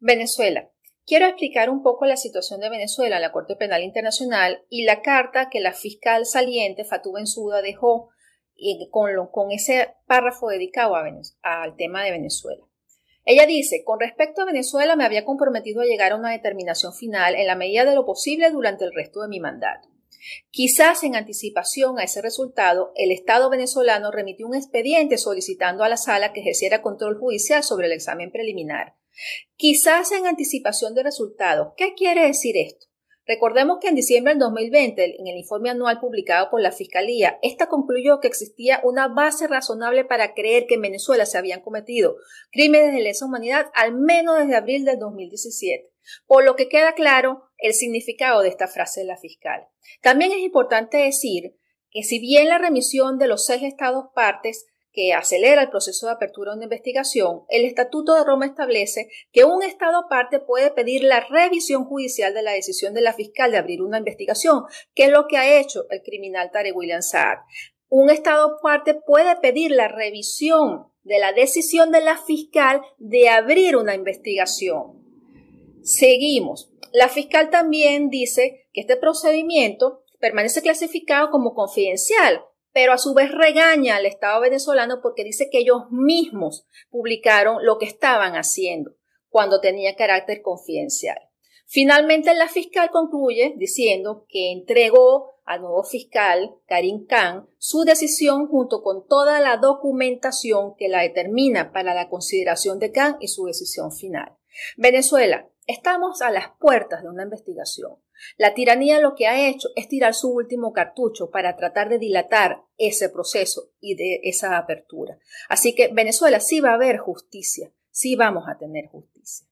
Venezuela. Quiero explicar un poco la situación de Venezuela en la Corte Penal Internacional y la carta que la fiscal saliente Fatou Bensouda dejó eh, con, con ese párrafo dedicado a al tema de Venezuela. Ella dice, con respecto a Venezuela me había comprometido a llegar a una determinación final en la medida de lo posible durante el resto de mi mandato. Quizás en anticipación a ese resultado, el Estado venezolano remitió un expediente solicitando a la sala que ejerciera control judicial sobre el examen preliminar, Quizás en anticipación de resultados. ¿Qué quiere decir esto? Recordemos que en diciembre del 2020, en el informe anual publicado por la Fiscalía, esta concluyó que existía una base razonable para creer que en Venezuela se habían cometido crímenes de lesa humanidad al menos desde abril del 2017, por lo que queda claro el significado de esta frase de la fiscal. También es importante decir que si bien la remisión de los seis estados partes que acelera el proceso de apertura de una investigación, el Estatuto de Roma establece que un Estado Parte puede pedir la revisión judicial de la decisión de la fiscal de abrir una investigación, que es lo que ha hecho el criminal Tarek William Saad. Un Estado parte puede pedir la revisión de la decisión de la fiscal de abrir una investigación. Seguimos. La fiscal también dice que este procedimiento permanece clasificado como confidencial pero a su vez regaña al Estado venezolano porque dice que ellos mismos publicaron lo que estaban haciendo cuando tenía carácter confidencial. Finalmente, la fiscal concluye diciendo que entregó al nuevo fiscal, Karim Khan, su decisión junto con toda la documentación que la determina para la consideración de Khan y su decisión final. Venezuela Estamos a las puertas de una investigación. La tiranía lo que ha hecho es tirar su último cartucho para tratar de dilatar ese proceso y de esa apertura. Así que Venezuela sí va a haber justicia, sí vamos a tener justicia.